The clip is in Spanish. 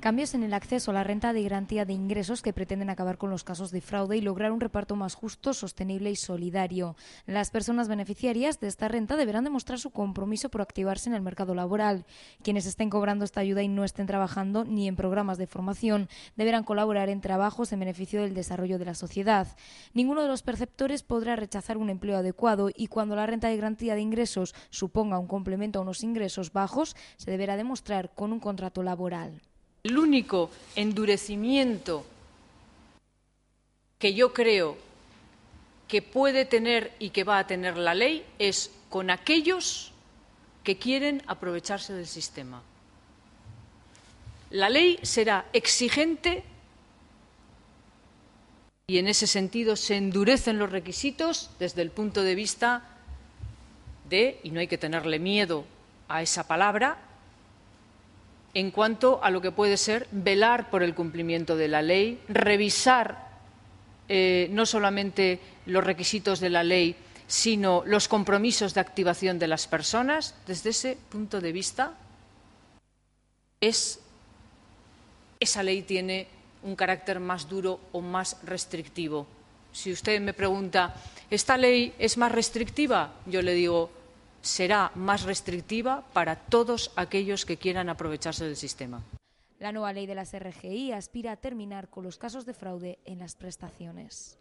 Cambios en el acceso a la renta de garantía de ingresos que pretenden acabar con los casos de fraude y lograr un reparto más justo, sostenible y solidario. Las personas beneficiarias de esta renta deberán demostrar su compromiso por activarse en el mercado laboral. Quienes estén cobrando esta ayuda y no estén trabajando ni en programas de formación deberán colaborar en trabajos en beneficio del desarrollo de la sociedad. Ninguno de los perceptores podrá rechazar un empleo adecuado y cuando la renta de garantía de ingresos suponga un complemento a unos ingresos bajos, se deberá demostrar con un contrato laboral el único endurecimiento que yo creo que puede tener y que va a tener la ley es con aquellos que quieren aprovecharse del sistema. La ley será exigente y en ese sentido se endurecen los requisitos desde el punto de vista de, y no hay que tenerle miedo a esa palabra, en cuanto a lo que puede ser velar por el cumplimiento de la ley, revisar eh, no solamente los requisitos de la ley, sino los compromisos de activación de las personas, desde ese punto de vista, esa ley tiene un carácter más duro o más restrictivo. Si usted me pregunta, ¿esta ley es más restrictiva? Yo le digo, será más restrictiva para todos aquellos que quieran aprovecharse del sistema. La nueva ley de las RGI aspira a terminar con los casos de fraude en las prestaciones.